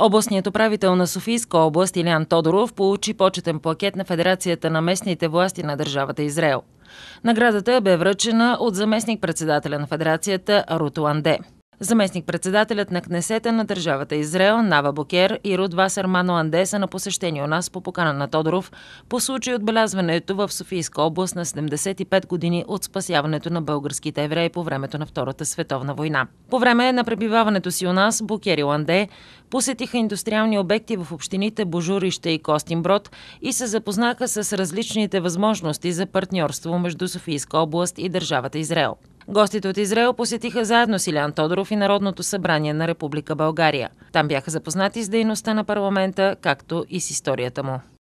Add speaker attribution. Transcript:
Speaker 1: Областният управител на Софийска област Илян Тодоров получи почетен плакет на Федерацията на местните власти на държавата Израел. Наградата бе връчена от заместник-председателя на Федерацията Рутланде. Заместник-председателят на Кнесета на държавата Израел Нава Бокер и Руд Васер Мано Анде са на посещение у нас по покана на Тодоров по случай отбелязването в Софийска област на 75 години от спасяването на българските евреи по времето на Втората световна война. По време на пребиваването си у нас Бокер и Ланде посетиха индустриални обекти в общините Божурище и Костинброд и се запознаха с различните възможности за партньорство между Софийска област и държавата Израел. Гостите от Израел посетиха заедно с Илян Тодоров и Народното събрание на Република България. Там бяха запознати с дейността на парламента, както и с историята му.